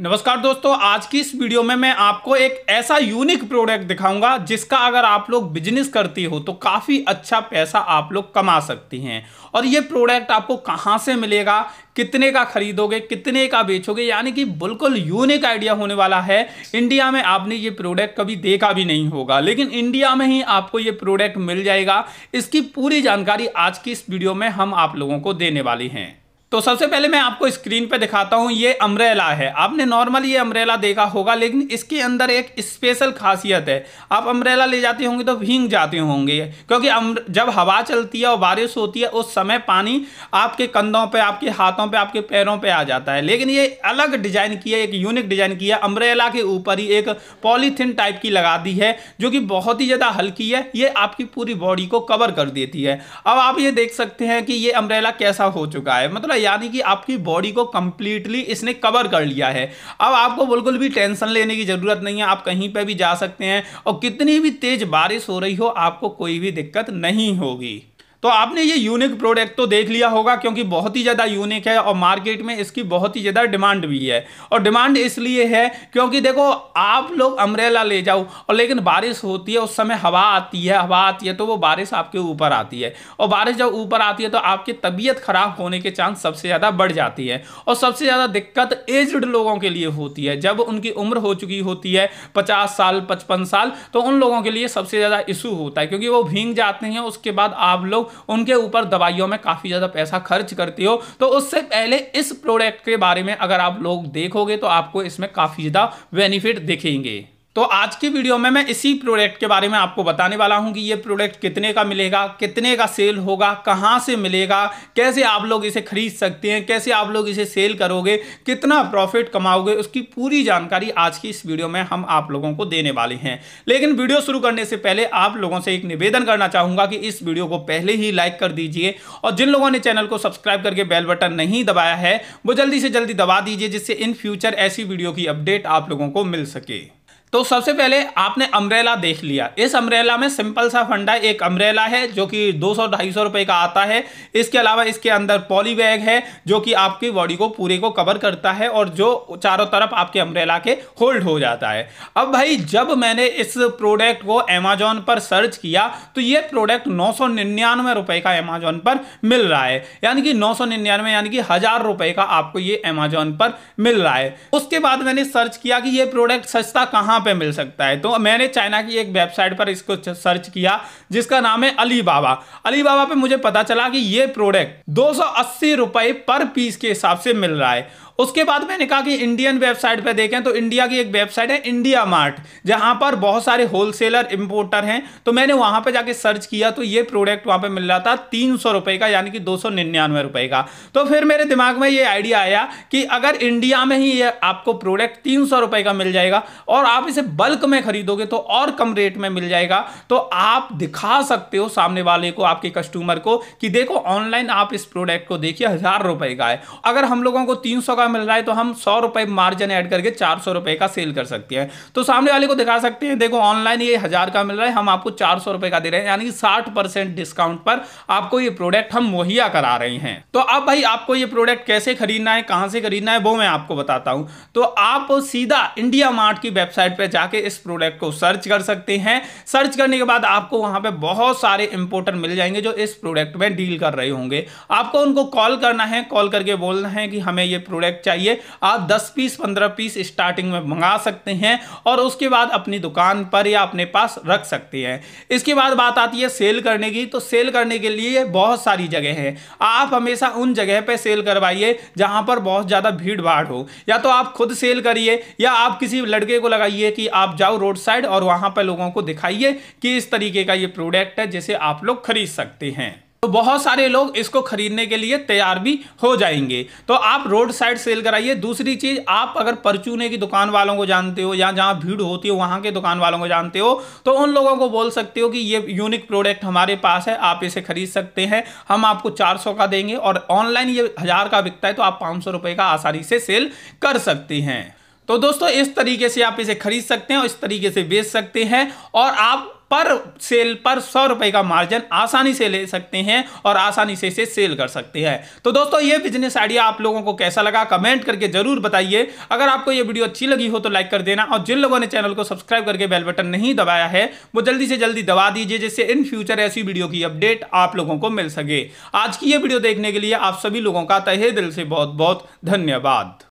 नमस्कार दोस्तों आज की इस वीडियो में मैं आपको एक ऐसा यूनिक प्रोडक्ट दिखाऊंगा जिसका अगर आप लोग बिजनेस करती हो तो काफ़ी अच्छा पैसा आप लोग कमा सकती हैं और ये प्रोडक्ट आपको कहाँ से मिलेगा कितने का खरीदोगे कितने का बेचोगे यानी कि बिल्कुल यूनिक आइडिया होने वाला है इंडिया में आपने ये प्रोडक्ट कभी देखा भी नहीं होगा लेकिन इंडिया में ही आपको ये प्रोडक्ट मिल जाएगा इसकी पूरी जानकारी आज की इस वीडियो में हम आप लोगों को देने वाली हैं तो सबसे पहले मैं आपको स्क्रीन पे दिखाता हूँ ये अम्ब्रेला है आपने नॉर्मल ये अम्ब्रेला देखा होगा लेकिन इसके अंदर एक स्पेशल खासियत है आप अम्ब्रेला ले जाते होंगे तो भींग जाते होंगे क्योंकि जब हवा चलती है और बारिश होती है उस समय पानी आपके कंधों पे आपके हाथों पे आपके पैरों पे आ जाता है लेकिन ये अलग डिज़ाइन किया है एक यूनिक डिज़ाइन किया है अम्ब्रेला के ऊपर ही एक पॉलीथिन टाइप की लगा दी है जो कि बहुत ही ज़्यादा हल्की है ये आपकी पूरी बॉडी को कवर कर देती है अब आप ये देख सकते हैं कि ये अम्ब्रेला कैसा हो चुका है मतलब यानी कि आपकी बॉडी को कंप्लीटली इसने कवर कर लिया है अब आपको बिल्कुल भी टेंशन लेने की ज़रूरत नहीं है आप कहीं पर भी जा सकते हैं और कितनी भी तेज़ बारिश हो रही हो आपको कोई भी दिक्कत नहीं होगी तो आपने ये यूनिक प्रोडक्ट तो देख लिया होगा क्योंकि बहुत ही ज़्यादा यूनिक है और मार्केट में इसकी बहुत ही ज़्यादा डिमांड भी है और डिमांड इसलिए है क्योंकि देखो आप लोग अम्ब्रेला ले जाओ और लेकिन बारिश होती है उस समय हवा आती है हवा आती है तो वो बारिश आपके ऊपर आती है और बारिश जब ऊपर आती है तो आपकी तबीयत ख़राब होने के चांस सबसे ज़्यादा बढ़ जाती है और सबसे ज़्यादा दिक्कत एजड लोगों के लिए होती है जब उनकी उम्र हो चुकी होती है पचास साल पचपन साल तो उन लोगों के लिए सबसे ज़्यादा इशू होता है क्योंकि वो भींग जाते हैं उसके बाद आप लोग उनके ऊपर दवाइयों में काफ़ी ज़्यादा पैसा खर्च करती हो तो उससे पहले इस प्रोडक्ट के बारे में अगर आप लोग देखोगे तो आपको इसमें काफ़ी ज़्यादा बेनिफिट दिखेंगे तो आज की वीडियो में मैं इसी प्रोडक्ट के बारे में आपको बताने वाला हूं कि ये प्रोडक्ट कितने का मिलेगा कितने का सेल होगा कहां से मिलेगा कैसे आप लोग इसे खरीद सकते हैं कैसे आप लोग इसे सेल करोगे कितना प्रॉफिट कमाओगे उसकी पूरी जानकारी आज की इस वीडियो में हम आप लोगों को देने वाले हैं लेकिन वीडियो शुरू करने से पहले आप लोगों से एक निवेदन करना चाहूँगा कि इस वीडियो को पहले ही लाइक कर दीजिए और जिन लोगों ने चैनल को सब्सक्राइब करके बेल बटन नहीं दबाया है वो जल्दी से जल्दी दबा दीजिए जिससे इन फ्यूचर ऐसी वीडियो की अपडेट आप लोगों को मिल सके तो सबसे पहले आपने अम्ब्रेला देख लिया इस अम्ब्रेला में सिंपल सा फंडा एक अम्ब्रेला है जो कि दो सौ ढाई सौ का आता है इसके अलावा इसके अंदर पॉली बैग है जो कि आपकी बॉडी को पूरे को कवर करता है और जो चारों तरफ आपके अम्ब्रेला के होल्ड हो जाता है अब भाई जब मैंने इस प्रोडक्ट को अमेजोन पर सर्च किया तो ये प्रोडक्ट नौ सौ निन्यानवे का अमेजोन पर मिल रहा है यानी कि नौ सौ निन्यानवे यानी कि हज़ार रुपये का आपको ये अमेजोन पर मिल रहा है उसके बाद मैंने सर्च किया कि ये प्रोडक्ट सस्ता कहाँ कहाँ पे मिल सकता है तो मैंने चाइना की एक वेबसाइट पर इसको सर्च किया जिसका नाम है अली बाबा अली बाबा पे मुझे पता चला कि ये प्रोडक्ट दो सौ पर पीस के हिसाब से मिल रहा है उसके बाद मैंने कहा कि इंडियन वेबसाइट पर देखें तो इंडिया की एक वेबसाइट है इंडिया मार्ट जहां पर बहुत सारे होलसेलर इंपोर्टर हैं तो मैंने वहां पर जाके सर्च किया तो ये प्रोडक्ट वहां पे मिल रहा था तीन सौ रुपए का यानी कि दो सौ निन्यानवे रुपए का तो फिर मेरे दिमाग में ये आइडिया आया कि अगर इंडिया में ही ये आपको प्रोडक्ट तीन का मिल जाएगा और आप इसे बल्क में खरीदोगे तो और कम रेट में मिल जाएगा तो आप दिखा सकते हो सामने वाले को आपके कस्टमर को कि देखो ऑनलाइन आप इस प्रोडक्ट को देखिए हज़ार रुपए का है अगर हम लोगों को तीन सौ का मिल रहा है तो हम सौ रुपए मार्जिन ऐड करके चार सौ रुपए का सेल कर सकते हैं तो सामने वाले को दिखा सकते हैं देखो ऑनलाइन ये हज़ार का मिल रहा है हम आपको चार सौ रुपए का दे रहे हैं यानी साठ परसेंट डिस्काउंट पर आपको ये प्रोडक्ट हम मुहैया करा रहे हैं तो अब भाई आपको ये प्रोडक्ट कैसे खरीदना है कहां से खरीदना है वो मैं आपको बताता हूं तो आप सीधा इंडिया मार्ट की वेबसाइट पे जाके इस प्रोडक्ट को सर्च कर सकते हैं सर्च करने के बाद आपको वहां पे बहुत सारे इंपोर्टर मिल जाएंगे जो इस प्रोडक्ट में डील कर रहे होंगे आपको उनको कॉल करना है कॉल करके बोलना है कि हमें ये प्रोडक्ट चाहिए आप दस पीस पंद्रह पीस स्टार्टिंग में मंगा सकते हैं और उसके बाद अपनी दुकान पर या अपने पास रख सकते हैं इसके बाद बात आती है सेल करने की तो सेल करने के लिए बहुत सारी जगह है आप हमेशा उन जगह पर सेल करवाइए जहां पर बहुत ज़्यादा भीड़ भाड़ हो या तो आप खुद सेल करिए या आप किसी लड़के को लगाइए चाहिए कि आप जाओ रोड साइड और वहां पर लोगों को दिखाइए कि इस तरीके का ये प्रोडक्ट है जिसे आप लोग खरीद सकते हैं तो बहुत सारे लोग इसको खरीदने के लिए तैयार भी हो जाएंगे तो आप रोड साइड सेल कराइए दूसरी चीज़ आप अगर परचूने की दुकान वालों को जानते हो या जहां भीड़ होती हो वहां के दुकान वालों को जानते हो तो उन लोगों को बोल सकते हो कि ये यूनिक प्रोडक्ट हमारे पास है आप इसे खरीद सकते हैं हम आपको चार का देंगे और ऑनलाइन ये हज़ार का बिकता है तो आप पांच का आसानी से सेल कर सकते हैं तो दोस्तों इस तरीके से आप इसे खरीद सकते हैं और इस तरीके से बेच सकते हैं और आप पर सेल पर सौ रुपए का मार्जिन आसानी से ले सकते हैं और आसानी से इसे सेल कर सकते हैं तो दोस्तों ये बिजनेस आइडिया आप लोगों को कैसा लगा कमेंट करके जरूर बताइए अगर आपको ये वीडियो अच्छी लगी हो तो लाइक कर देना और जिन लोगों ने चैनल को सब्सक्राइब करके बेल बटन नहीं दबाया है वो जल्दी से जल्दी दबा दीजिए जिससे इन फ्यूचर ऐसी वीडियो की अपडेट आप लोगों को मिल सके आज की ये वीडियो देखने के लिए आप सभी लोगों का तहे दिल से बहुत बहुत धन्यवाद